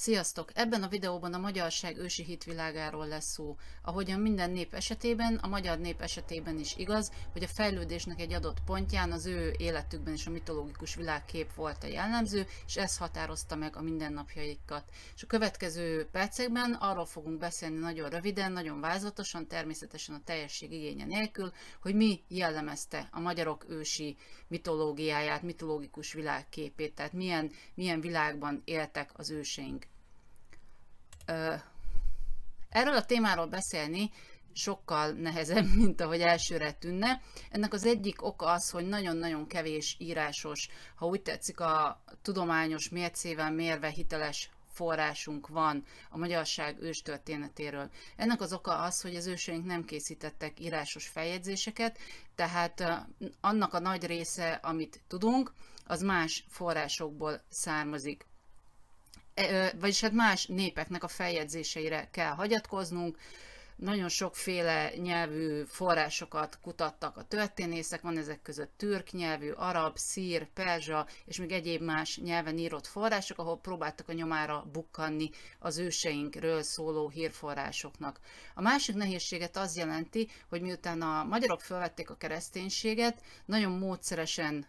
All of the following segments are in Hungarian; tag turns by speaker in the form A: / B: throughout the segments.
A: Sziasztok! Ebben a videóban a magyarság ősi hitvilágáról lesz szó. Ahogyan minden nép esetében, a magyar nép esetében is igaz, hogy a fejlődésnek egy adott pontján az ő életükben is a mitológikus világkép volt a jellemző, és ez határozta meg a mindennapjaikat. És a következő percekben arról fogunk beszélni nagyon röviden, nagyon vázlatosan, természetesen a teljesség igénye nélkül, hogy mi jellemezte a magyarok ősi mitológiáját, mitológikus világképét, tehát milyen, milyen világban éltek az őseink. Erről a témáról beszélni sokkal nehezebb, mint ahogy elsőre tűnne. Ennek az egyik oka az, hogy nagyon-nagyon kevés írásos, ha úgy tetszik, a tudományos mércével mérve hiteles forrásunk van a magyarság őstörténetéről. Ennek az oka az, hogy az őseink nem készítettek írásos feljegyzéseket, tehát annak a nagy része, amit tudunk, az más forrásokból származik. E, vagyis hát más népeknek a feljegyzéseire kell hagyatkoznunk, nagyon sokféle nyelvű forrásokat kutattak a történészek, van ezek között türk nyelvű, arab, szír, perzsa és még egyéb más nyelven írott források, ahol próbáltak a nyomára bukkanni az őseinkről szóló hírforrásoknak. A másik nehézséget az jelenti, hogy miután a magyarok felvették a kereszténységet, nagyon módszeresen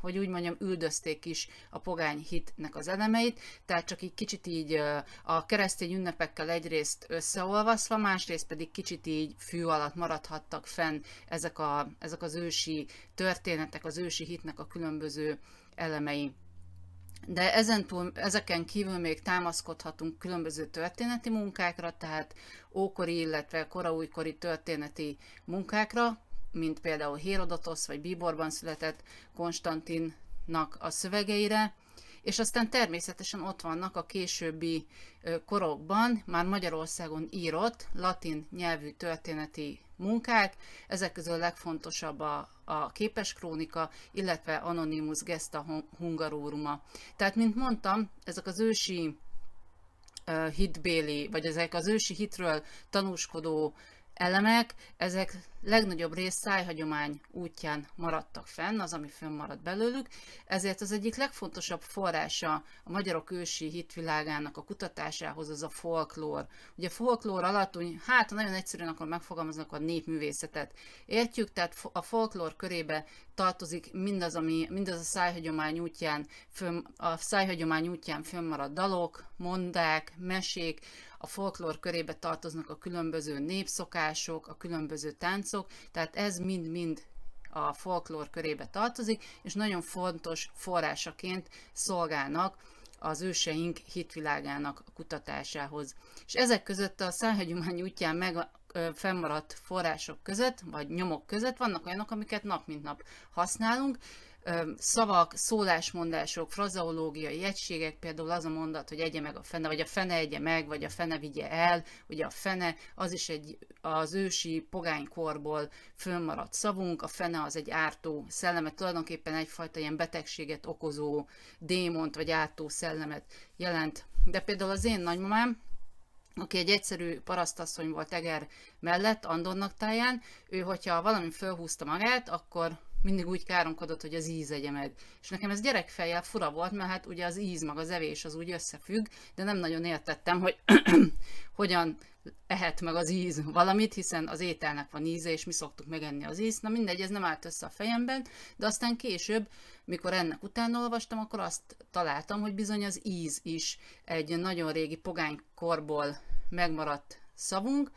A: hogy úgy mondjam, üldözték is a pogány hitnek az elemeit, tehát csak így kicsit így a keresztény ünnepekkel egyrészt összeolvaszva, másrészt pedig kicsit így fű alatt maradhattak fenn ezek, a, ezek az ősi történetek, az ősi hitnek a különböző elemei. De ezentúl, ezeken kívül még támaszkodhatunk különböző történeti munkákra, tehát ókori, illetve koraújkori történeti munkákra, mint például Hérodotosz vagy Bíborban született Konstantinnak a szövegeire, és aztán természetesen ott vannak a későbbi korokban, már Magyarországon írott latin nyelvű történeti munkák, ezek közül a legfontosabb a, a képes krónika, illetve Anonymous Gesta Hungaróruma. Tehát, mint mondtam, ezek az ősi hitbéli, vagy ezek az ősi hitről tanúskodó elemek, ezek legnagyobb rész szájhagyomány útján maradtak fenn, az, ami fönnmaradt belőlük, ezért az egyik legfontosabb forrása a magyarok ősi hitvilágának a kutatásához az a folklór. Ugye folklór alatt, úgy, hát nagyon egyszerűen akkor megfogalmaznak a népművészetet. Értjük, tehát a folklór körébe tartozik mindaz, ami, mindaz a szájhagyomány útján, fönn, a szájhagyomány útján fönnmaradt dalok, mondák, mesék, a folklór körébe tartoznak a különböző népszokások, a különböző táncok, tehát ez mind-mind a folklór körébe tartozik, és nagyon fontos forrásaként szolgálnak az őseink hitvilágának kutatásához. És ezek között a Szálhagyomány útján meg fennmaradt források között, vagy nyomok között vannak olyanok, amiket nap mint nap használunk, szavak, szólásmondások, frazeológiai egységek, például az a mondat, hogy egye meg a fene, vagy a fene egye meg, vagy a fene vigye el, ugye a fene, az is egy az ősi pogánykorból fönnmaradt szavunk, a fene az egy ártó szellemet, tulajdonképpen egyfajta ilyen betegséget okozó démont, vagy ártó szellemet jelent. De például az én nagymamám, aki egy egyszerű parasztasszony volt Eger mellett, Andonnak táján, ő hogyha valami fölhúzta magát, akkor mindig úgy káromkodott, hogy az íz egye meg. És nekem ez gyerekfejjel fura volt, mert hát ugye az íz meg az evés az úgy összefügg, de nem nagyon értettem, hogy hogyan ehet meg az íz valamit, hiszen az ételnek van íze, és mi szoktuk megenni az íz. Na mindegy, ez nem állt össze a fejemben, de aztán később, mikor ennek utána olvastam, akkor azt találtam, hogy bizony az íz is egy nagyon régi pogánykorból megmaradt szavunk,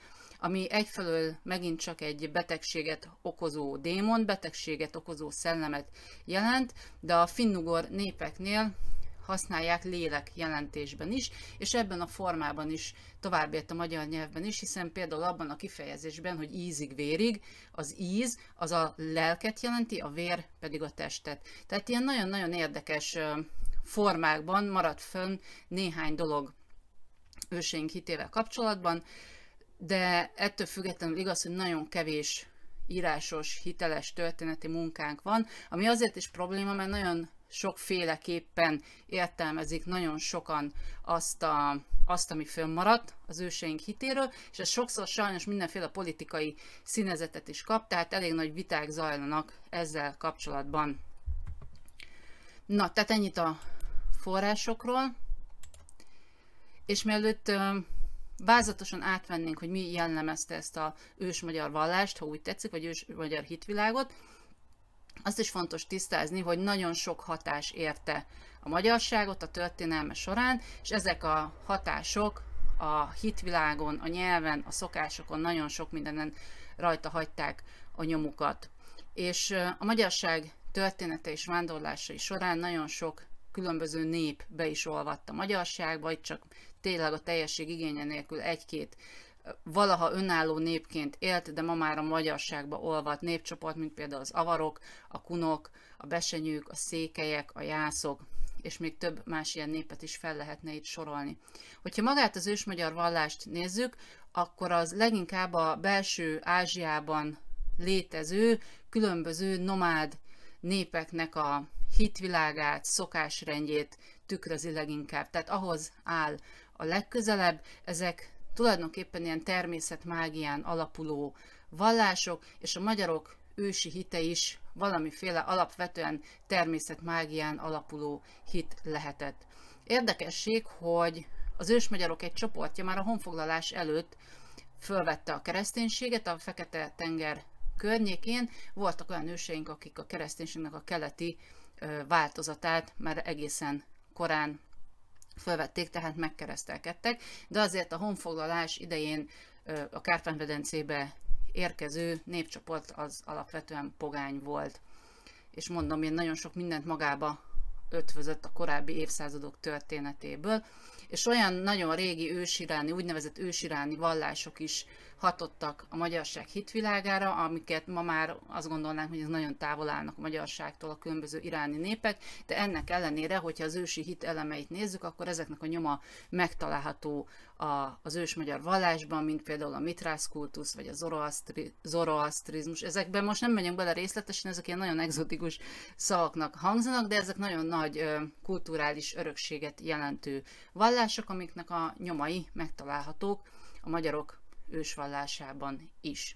A: ami egyfelől megint csak egy betegséget okozó démon, betegséget okozó szellemet jelent, de a finnugor népeknél használják lélek jelentésben is, és ebben a formában is tovább a magyar nyelvben is, hiszen például abban a kifejezésben, hogy ízig-vérig, az íz az a lelket jelenti, a vér pedig a testet. Tehát ilyen nagyon-nagyon érdekes formákban maradt fönn néhány dolog őseink hitével kapcsolatban de ettől függetlenül igaz, hogy nagyon kevés írásos, hiteles történeti munkánk van, ami azért is probléma, mert nagyon sokféleképpen értelmezik nagyon sokan azt, a, azt ami fönnmaradt az őseink hitéről, és ez sokszor sajnos mindenféle politikai színezetet is kap, tehát elég nagy viták zajlanak ezzel kapcsolatban. Na, tehát ennyit a forrásokról, és mielőtt vázatosan átvennénk, hogy mi jellemezte ezt a ős magyar vallást, ha úgy tetszik, vagy ős magyar hitvilágot, azt is fontos tisztázni, hogy nagyon sok hatás érte a magyarságot a történelme során, és ezek a hatások a hitvilágon, a nyelven, a szokásokon nagyon sok mindenen rajta hagyták a nyomukat. És a magyarság története és vándorlásai során nagyon sok különböző nép be is olvadt a magyarságba, vagy csak tényleg a teljesség igénye nélkül egy-két valaha önálló népként élt, de ma már a magyarságba olvadt népcsoport, mint például az avarok, a kunok, a besenyők, a székelyek, a jászok, és még több más ilyen népet is fel lehetne itt sorolni. Hogyha magát az ősmagyar vallást nézzük, akkor az leginkább a belső Ázsiában létező különböző nomád népeknek a hitvilágát, szokásrendjét tükrözi leginkább. Tehát ahhoz áll a legközelebb, ezek tulajdonképpen ilyen természetmágián alapuló vallások, és a magyarok ősi hite is valamiféle alapvetően természetmágián alapuló hit lehetett. Érdekesség, hogy az ősmagyarok egy csoportja már a honfoglalás előtt fölvette a kereszténységet, a Fekete-tenger környékén voltak olyan őseink, akik a kereszténységnek a keleti változatát már egészen korán fölvették, tehát megkeresztelkedtek, de azért a honfoglalás idején a Kárpát-medencébe érkező népcsoport az alapvetően pogány volt. És mondom, én nagyon sok mindent magába ötvözött a korábbi évszázadok történetéből, és olyan nagyon régi ősiráni, úgynevezett ősiráni vallások is hatottak a magyarság hitvilágára, amiket ma már azt gondolnánk, hogy ez nagyon távol állnak a magyarságtól a különböző iráni népek, de ennek ellenére, hogyha az ősi hit elemeit nézzük, akkor ezeknek a nyoma megtalálható a, az ős magyar vallásban, mint például a mitrász kultusz, vagy a zoroasztri, zoroasztrizmus. Ezekben most nem megyünk bele részletesen, ezek ilyen nagyon egzotikus szavaknak hangzanak, de ezek nagyon nagy kulturális örökséget jelentő vallások, amiknek a nyomai megtalálhatók a magyarok ősvallásában is.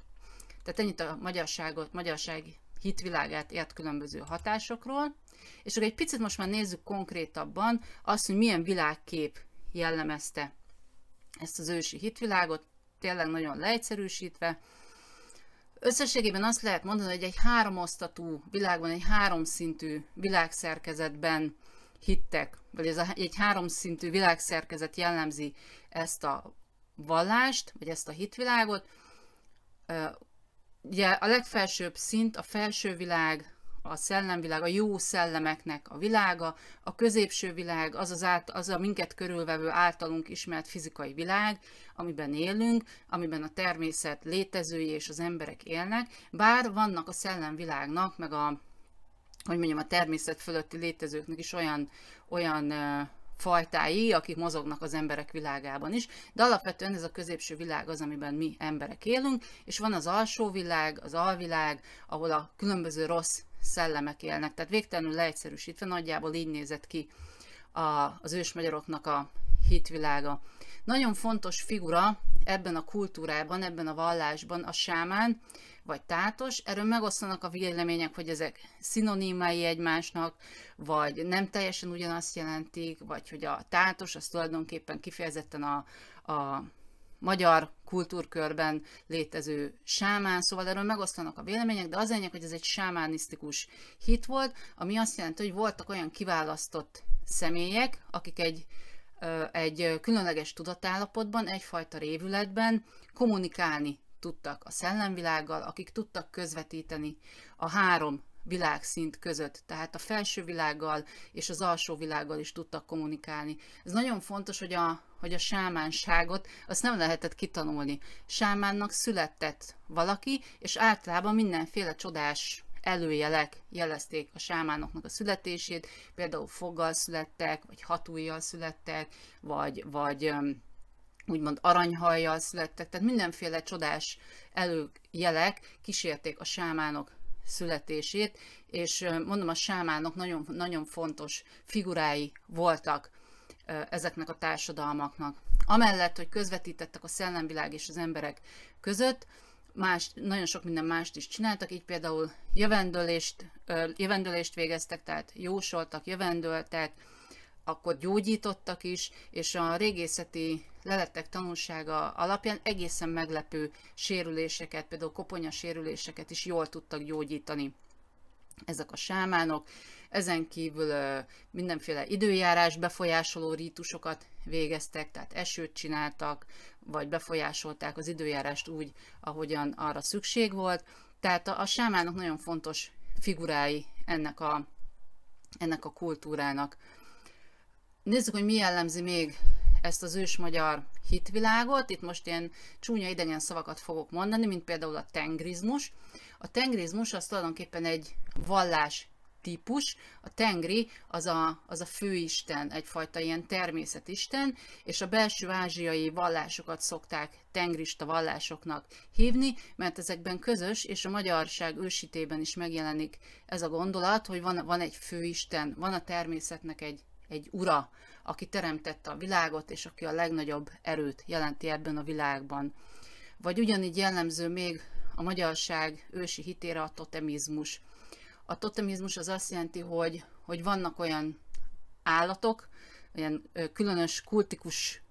A: Tehát ennyit a magyarságot, magyarság hitvilágát ért különböző hatásokról, és akkor egy picit most már nézzük konkrétabban azt, hogy milyen világkép jellemezte ezt az ősi hitvilágot, tényleg nagyon leegyszerűsítve. Összességében azt lehet mondani, hogy egy háromosztatú világban, egy háromszintű világszerkezetben hittek, vagy ez a, egy háromszintű világszerkezet jellemzi ezt a vallást, vagy ezt a hitvilágot. Ugye a legfelsőbb szint a felső világ, a szellemvilág, a jó szellemeknek a világa, a középső világ, az, az, át, az a minket körülvevő általunk ismert fizikai világ, amiben élünk, amiben a természet létezői és az emberek élnek, bár vannak a szellemvilágnak, meg a, hogy mondjam, a természet fölötti létezőknek is olyan, olyan fajtái, akik mozognak az emberek világában is, de alapvetően ez a középső világ az, amiben mi emberek élünk, és van az alsó világ, az alvilág, ahol a különböző rossz szellemek élnek. Tehát végtelenül leegyszerűsítve nagyjából így nézett ki a, az ősmagyaroknak a hitvilága. Nagyon fontos figura ebben a kultúrában, ebben a vallásban a sámán, vagy tátos. Erről megosztanak a vélemények, hogy ezek szinonimái egymásnak, vagy nem teljesen ugyanazt jelentik, vagy hogy a tátos az tulajdonképpen kifejezetten a, a magyar kultúrkörben létező sámán, szóval erről megosztanak a vélemények, de az lényeg, hogy ez egy sámánisztikus hit volt, ami azt jelenti, hogy voltak olyan kiválasztott személyek, akik egy, egy különleges tudatállapotban, egyfajta révületben kommunikálni tudtak a szellemvilággal, akik tudtak közvetíteni a három világszint között, tehát a felső világgal és az alsó világgal is tudtak kommunikálni. Ez nagyon fontos, hogy a, hogy a sámánságot azt nem lehetett kitanulni. Sámánnak született valaki, és általában mindenféle csodás előjelek jelezték a sámánoknak a születését, például foggal születtek, vagy hatújjal születtek, vagy, vagy öm, úgymond aranyhajjal születtek, tehát mindenféle csodás előjelek kísérték a sámánok születését, és mondom, a sámánok nagyon, nagyon fontos figurái voltak ezeknek a társadalmaknak. Amellett, hogy közvetítettek a szellemvilág és az emberek között, más, nagyon sok minden mást is csináltak, így például jövendőlést, jövendőlést végeztek, tehát jósoltak, jövendőltek, akkor gyógyítottak is, és a régészeti leletek tanulsága alapján egészen meglepő sérüléseket, például koponya sérüléseket is jól tudtak gyógyítani ezek a sámánok, ezen kívül mindenféle időjárás befolyásoló rítusokat végeztek, tehát esőt csináltak, vagy befolyásolták az időjárást úgy, ahogyan arra szükség volt. Tehát a, sámánok nagyon fontos figurái ennek a, ennek a kultúrának. Nézzük, hogy mi jellemzi még ezt az ős magyar hitvilágot. Itt most ilyen csúnya idegen szavakat fogok mondani, mint például a tengrizmus. A tengrizmus az tulajdonképpen egy vallás típus. A tengri az a, az a főisten, egyfajta ilyen természetisten, és a belső ázsiai vallásokat szokták tengrista vallásoknak hívni, mert ezekben közös, és a magyarság ősítében is megjelenik ez a gondolat, hogy van, van egy főisten, van a természetnek egy egy ura, aki teremtette a világot, és aki a legnagyobb erőt jelenti ebben a világban. Vagy ugyanígy jellemző még a magyarság ősi hitére a totemizmus. A totemizmus az azt jelenti, hogy, hogy vannak olyan állatok, olyan különös kultikus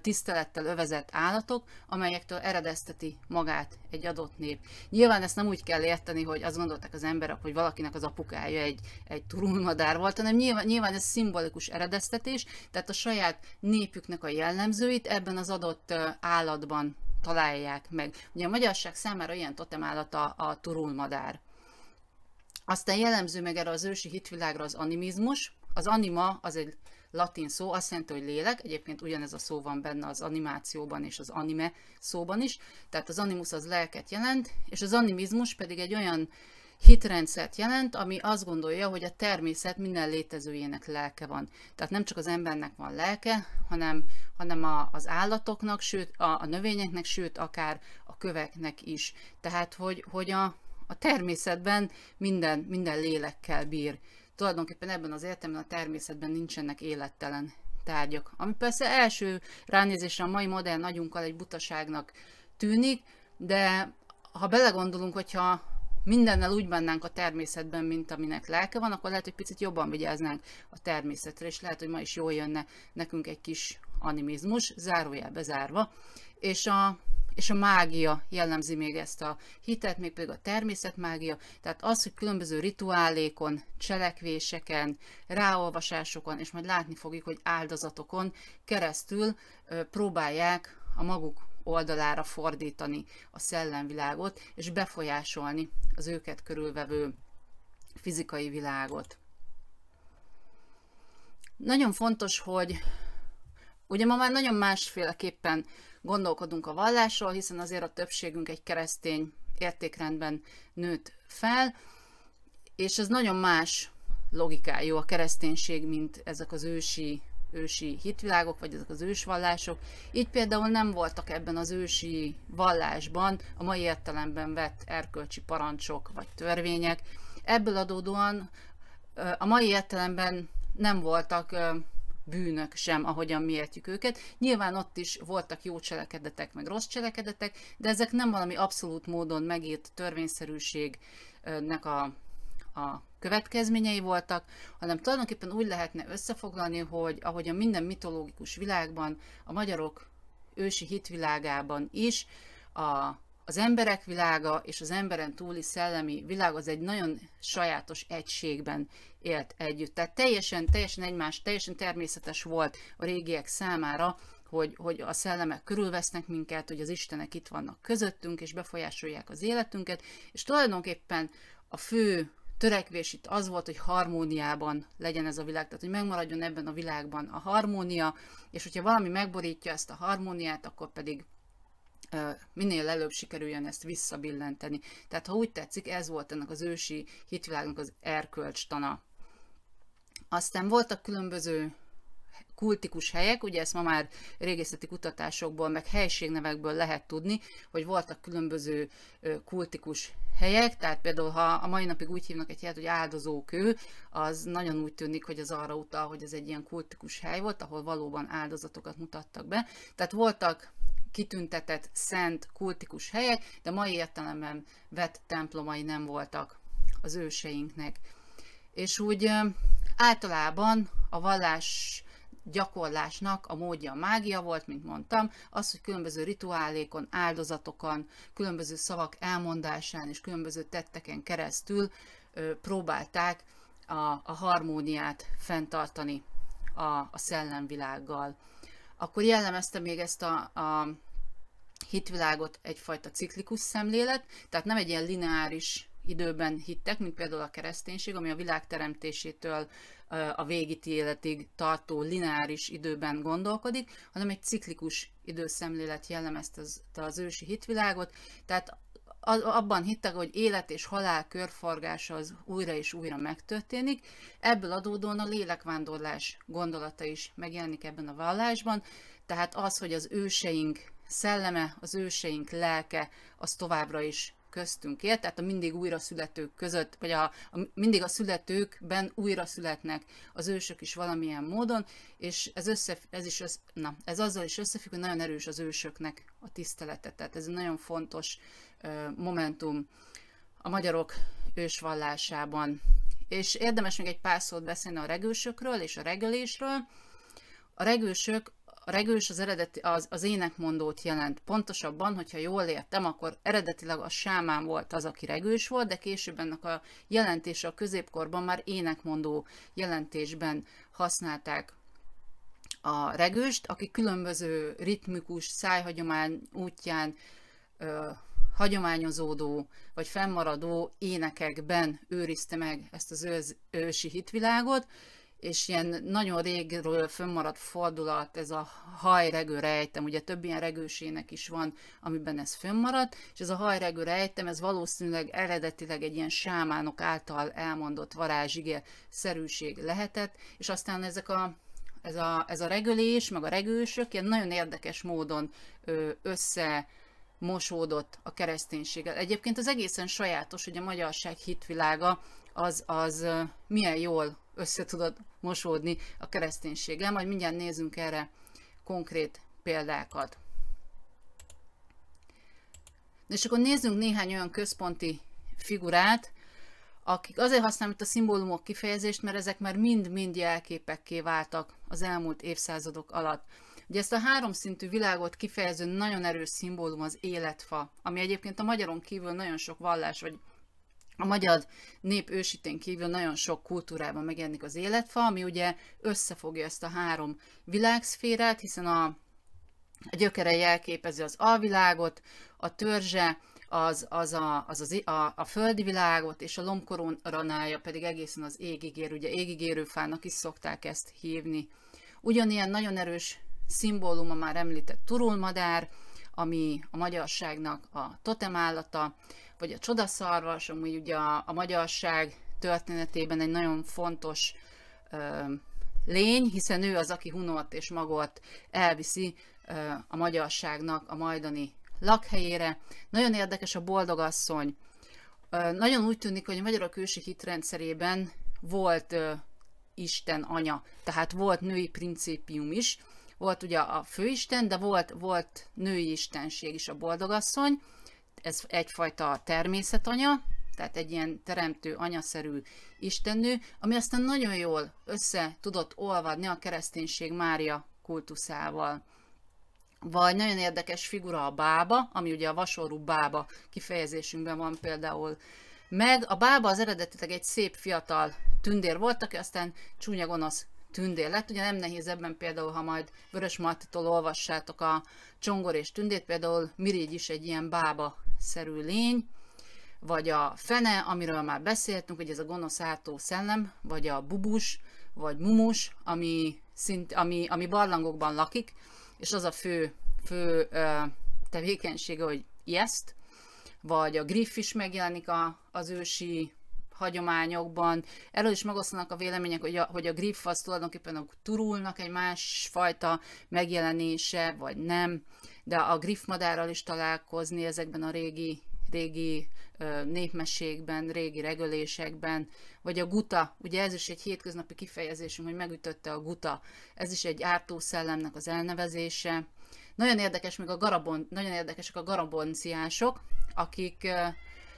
A: tisztelettel övezett állatok, amelyektől eredezteti magát egy adott nép. Nyilván ezt nem úgy kell érteni, hogy azt gondolták az emberek, hogy valakinek az apukája egy, egy turulmadár volt, hanem nyilván, nyilván ez szimbolikus eredeztetés, tehát a saját népüknek a jellemzőit ebben az adott állatban találják meg. Ugye a magyarság számára ilyen állat a, a turulmadár. Aztán jellemző meg erre az ősi hitvilágra az animizmus, az anima az egy latin szó azt jelenti, hogy lélek, egyébként ugyanez a szó van benne az animációban és az anime szóban is, tehát az animus az lelket jelent, és az animizmus pedig egy olyan hitrendszert jelent, ami azt gondolja, hogy a természet minden létezőjének lelke van. Tehát nem csak az embernek van lelke, hanem, hanem a, az állatoknak, sőt a, a növényeknek, sőt akár a köveknek is. Tehát, hogy, hogy a, a természetben minden, minden lélekkel bír tulajdonképpen ebben az értelemben a természetben nincsenek élettelen tárgyak. Ami persze első ránézésre a mai modern agyunkkal egy butaságnak tűnik, de ha belegondolunk, hogyha mindennel úgy bennánk a természetben, mint aminek lelke van, akkor lehet, hogy picit jobban vigyáznánk a természetre, és lehet, hogy ma is jól jönne nekünk egy kis animizmus, zárójel bezárva. És a és a mágia jellemzi még ezt a hitet, még pedig a természetmágia, tehát az, hogy különböző rituálékon, cselekvéseken, ráolvasásokon, és majd látni fogjuk, hogy áldozatokon keresztül próbálják a maguk oldalára fordítani a szellemvilágot, és befolyásolni az őket körülvevő fizikai világot. Nagyon fontos, hogy ugye ma már nagyon másféleképpen gondolkodunk a vallásról, hiszen azért a többségünk egy keresztény értékrendben nőtt fel, és ez nagyon más logikájú a kereszténység, mint ezek az ősi ősi hitvilágok, vagy ezek az ősvallások. Így például nem voltak ebben az ősi vallásban a mai értelemben vett erkölcsi parancsok vagy törvények. Ebből adódóan a mai értelemben nem voltak bűnök sem, ahogyan mi értjük őket. Nyilván ott is voltak jó cselekedetek, meg rossz cselekedetek, de ezek nem valami abszolút módon megírt törvényszerűségnek a, a következményei voltak, hanem tulajdonképpen úgy lehetne összefoglalni, hogy ahogy a minden mitológikus világban, a magyarok ősi hitvilágában is a az emberek világa és az emberen túli szellemi világ az egy nagyon sajátos egységben élt együtt. Tehát teljesen, teljesen egymás, teljesen természetes volt a régiek számára, hogy, hogy a szellemek körülvesznek minket, hogy az Istenek itt vannak közöttünk, és befolyásolják az életünket, és tulajdonképpen a fő törekvés itt az volt, hogy harmóniában legyen ez a világ, tehát hogy megmaradjon ebben a világban a harmónia, és hogyha valami megborítja ezt a harmóniát, akkor pedig minél előbb sikerüljön ezt visszabillenteni. Tehát ha úgy tetszik, ez volt ennek az ősi hitvilágnak az erkölcs tana. Aztán voltak különböző kultikus helyek, ugye ezt ma már régészeti kutatásokból, meg helységnevekből lehet tudni, hogy voltak különböző kultikus helyek, tehát például ha a mai napig úgy hívnak egy helyet, hogy áldozókő, az nagyon úgy tűnik, hogy az arra utal, hogy ez egy ilyen kultikus hely volt, ahol valóban áldozatokat mutattak be. Tehát voltak kitüntetett szent kultikus helyek, de mai értelemben vett templomai nem voltak az őseinknek. És úgy általában a vallás gyakorlásnak a módja a mágia volt, mint mondtam, az, hogy különböző rituálékon, áldozatokon, különböző szavak elmondásán és különböző tetteken keresztül próbálták a, a harmóniát fenntartani a, a szellemvilággal akkor jellemezte még ezt a, a hitvilágot egyfajta ciklikus szemlélet, tehát nem egy ilyen lineáris időben hittek, mint például a kereszténység, ami a világ teremtésétől a végíti életig tartó lineáris időben gondolkodik, hanem egy ciklikus időszemlélet jellemezte az, az ősi hitvilágot, tehát abban hittek, hogy élet és halál körforgása az újra és újra megtörténik. Ebből adódóan a lélekvándorlás gondolata is megjelenik ebben a vallásban, tehát az, hogy az őseink szelleme, az őseink lelke, az továbbra is köztünk él, tehát a mindig újra születők között, vagy a, a, mindig a születőkben újra születnek az ősök is valamilyen módon, és ez, össze, ez, is össze, na, ez azzal is összefügg, hogy nagyon erős az ősöknek a tisztelete, tehát ez egy nagyon fontos momentum a magyarok ősvallásában. És érdemes még egy pár szót beszélni a regősökről és a regelésről A regősök a regős az, eredeti, az, az énekmondót jelent. Pontosabban, hogyha jól értem, akkor eredetileg a sámán volt az, aki regős volt, de később ennek a jelentése a középkorban már énekmondó jelentésben használták a regőst, aki különböző ritmikus szájhagyomány útján ö, hagyományozódó vagy fennmaradó énekekben őrizte meg ezt az ősi hitvilágot, és ilyen nagyon régről fönnmaradt fordulat, ez a hajregő rejtem, ugye több ilyen regősének is van, amiben ez fönnmaradt, és ez a hajregő rejtem, ez valószínűleg eredetileg egy ilyen sámánok által elmondott varázsige szerűség lehetett, és aztán ezek a ez a, ez a regölés, meg a regősök ilyen nagyon érdekes módon össze mosódott a kereszténységgel. Egyébként az egészen sajátos, hogy a magyarság hitvilága az, az milyen jól összetudott mosódni a kereszténységgel. Majd mindjárt nézzünk erre konkrét példákat. És akkor nézzünk néhány olyan központi figurát, akik azért használom itt a szimbólumok kifejezést, mert ezek már mind-mind jelképekké váltak az elmúlt évszázadok alatt. Ugye ezt a háromszintű világot kifejező nagyon erős szimbólum az életfa, ami egyébként a magyaron kívül nagyon sok vallás, vagy a magyar nép ősítén kívül nagyon sok kultúrában megjelenik az életfa, ami ugye összefogja ezt a három világszférát, hiszen a, a gyökere jelképezi az alvilágot, a törzse, az, az, a, az, az a, a földi világot, és a lombkoronája pedig egészen az égigér, ugye égigérő fának is szokták ezt hívni. Ugyanilyen nagyon erős szimbóluma már említett turulmadár, ami a magyarságnak a totemállata, vagy a csodaszarvas, ami ugye a, a magyarság történetében egy nagyon fontos ö, lény, hiszen ő az, aki Hunort és magot elviszi ö, a magyarságnak a majdani lakhelyére. Nagyon érdekes a boldogasszony. Ö, nagyon úgy tűnik, hogy a magyarok ősi hitrendszerében volt ö, Isten anya, tehát volt női principium is, volt ugye a főisten, de volt, volt női istenség is a boldogasszony, ez egyfajta természetanya, tehát egy ilyen teremtő, anyaszerű istennő, ami aztán nagyon jól össze tudott olvadni a kereszténység Mária kultuszával. Vagy nagyon érdekes figura a bába, ami ugye a vasorú bába kifejezésünkben van például meg. A bába az eredetileg egy szép fiatal tündér volt, aki aztán csúnya gonosz tündér lett. Ugye nem nehéz ebben például, ha majd Vörös Martitól olvassátok a Csongor és tündét, például Mirigy is egy ilyen bába-szerű lény, vagy a fene, amiről már beszéltünk, hogy ez a gonosz ártó szellem, vagy a bubus, vagy mumus, ami, szint, ami, ami barlangokban lakik, és az a fő, fő ö, tevékenysége, hogy ijeszt, vagy a griff is megjelenik a, az ősi hagyományokban Erről is megoszlanak a vélemények, hogy a, hogy a griff az tulajdonképpen a turulnak egy másfajta megjelenése, vagy nem, de a griff madárral is találkozni ezekben a régi régi népmesékben, régi regölésekben, vagy a guta, ugye ez is egy hétköznapi kifejezésünk, hogy megütötte a guta, ez is egy ártó szellemnek az elnevezése. Nagyon érdekes még a garabon, nagyon érdekesek a garabonciások, akik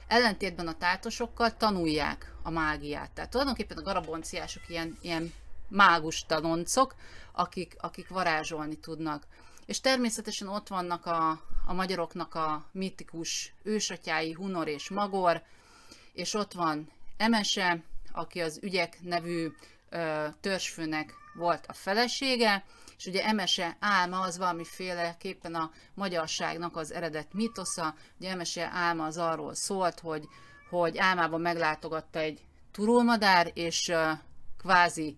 A: Ellentétben a tártosokkal tanulják a mágiát. Tehát tulajdonképpen a garabonciások ilyen, ilyen mágus tanoncok, akik, akik varázsolni tudnak. És természetesen ott vannak a, a magyaroknak a mitikus ősatyái Hunor és Magor, és ott van Emese, aki az Ügyek nevű ö, törzsfőnek volt a felesége, és ugye Emese álma az valamiféleképpen a magyarságnak az eredet mitosza, ugye Emese álma az arról szólt, hogy, hogy álmában meglátogatta egy turulmadár, és kvázi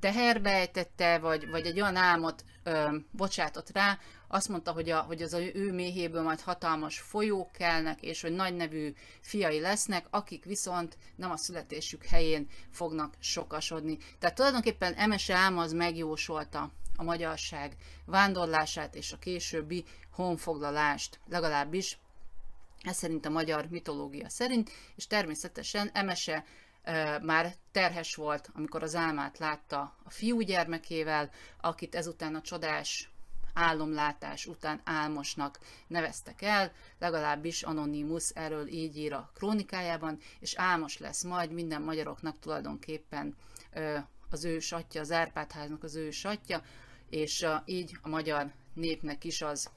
A: teherbe ejtette, vagy, vagy egy olyan álmot ö, bocsátott rá, azt mondta, hogy, a, hogy az a ő méhéből majd hatalmas folyók kelnek, és hogy nagy nevű fiai lesznek, akik viszont nem a születésük helyén fognak sokasodni. Tehát tulajdonképpen Emese álma az megjósolta a magyarság vándorlását és a későbbi honfoglalást, legalábbis ez szerint a magyar mitológia szerint, és természetesen Emese e, már terhes volt, amikor az álmát látta a fiú gyermekével, akit ezután a csodás álomlátás után álmosnak neveztek el, legalábbis Anonymous erről így ír a krónikájában, és álmos lesz majd minden magyaroknak tulajdonképpen e, az ő satja, az Árpádháznak az ő satja, és a, így a magyar népnek is az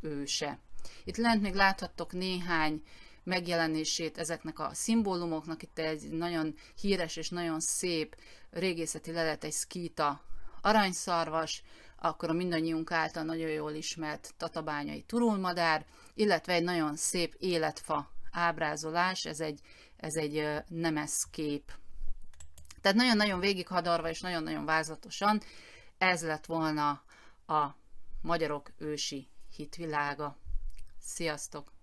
A: őse. Itt lent még láthattok néhány megjelenését ezeknek a szimbólumoknak. Itt egy nagyon híres és nagyon szép régészeti lelet, egy szkíta aranyszarvas, akkor a mindannyiunk által nagyon jól ismert tatabányai turulmadár, illetve egy nagyon szép életfa ábrázolás, ez egy, ez egy nemes kép. Tehát nagyon-nagyon végighadarva és nagyon-nagyon vázlatosan ez lett volna a magyarok ősi hitvilága. Sziasztok!